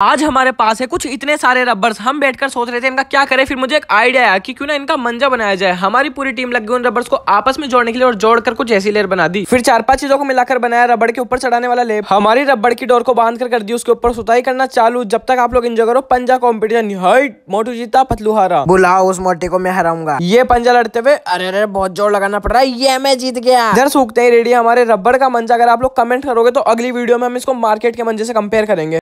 आज हमारे पास है कुछ इतने सारे रबर्स हम बैठकर सोच रहे थे इनका क्या करें फिर मुझे एक आइडिया आया कि क्यों ना इनका मंजा बनाया जाए हमारी पूरी टीम लग गई उन रबर्स को आपस में जोड़ने के लिए और जोड़कर कुछ ऐसी लेयर बना दी फिर चार पांच चीजों को मिलाकर बनाया रबड़ के ऊपर चढ़ाने वाला लेप हमारी रबड़ की डोर को बांध कर, कर दी उसके ऊपर सुताई करना चालू जब तक आप लोग इंजॉय करो पंजा कॉम्पिटिशन हाइट मोटू जीता पतलू हारा बुलाओ उस मोटे को मैं हराऊंगा ये पंजा लड़ते हुए अरे अरे बहुत जोर लगाना पड़ रहा है ये मैं जीत गया इधर सूखते ही रेडी हमारे रबड़ का मंजा अगर आप लोग कमेंट करोगे तो अगली वीडियो में हम इसको मार्केट के मंजे से कंपेयर करेंगे